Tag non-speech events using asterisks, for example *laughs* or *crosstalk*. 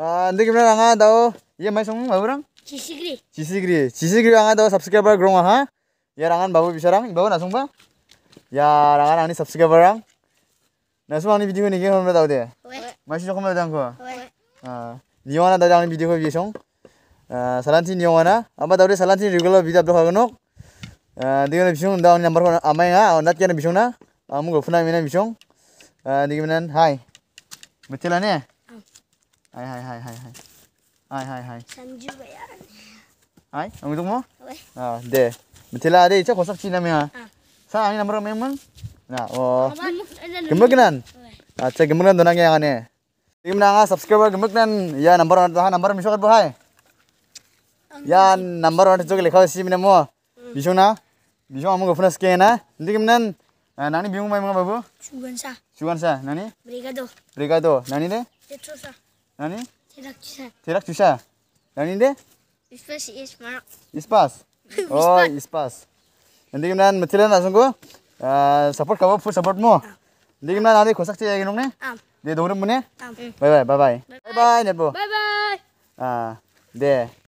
Ah, hindi kami nga daw. Iya may song maurang. Cisigri. Cisigri. Cisigri nga daw subscriber grong ha. Ya rangan babu bisarang, babu nasung ba? Ya rangan ani subscriber rang. Nasung ani video ni kaya daw de. Masih jokom daw ko. Ah, niwa na daw ani video ko bisong. Ah, salanti niwa na. Amba daw de salanti regular video upload hagonok. दिगन बिसों दाउन नंबर को आमाया नट केन बिसों ना आमुगो फुना मेना बिसों दिगमनन हाय बचला ने Hai hai hai hai hai. Hai hai hai. hai hai Hai, kamu hai Ah, deh. Betila deh, cak kosak Cina hai Sa hai nomor memang. Nah, oh. hai hai hai donang yang ane. hai hai subscriber hai ya nomor hai nomor hai hai hai. Ya nomor hai hai lekha sih hai hai hai na? hai kamu gak pernah hai hai hai gemegenan nani bingung main mga babu? Sugan sa. Sugan sa, nani? Brigado. Brigado, nani deh? Tetro sa. Nani? Yang ini Nani Ispas sih ismak. Ispas. *laughs* Oh, ispas. Nanti gimana metiran langsung gua ya, support kamu, full support mu. Ah. Nanti gimana nanti kosak sih lagi ne? Am. Dia dongrum ne? Am. Bye bye, bye bye. Bye bye, Netbo. Bye bye. Ah, deh.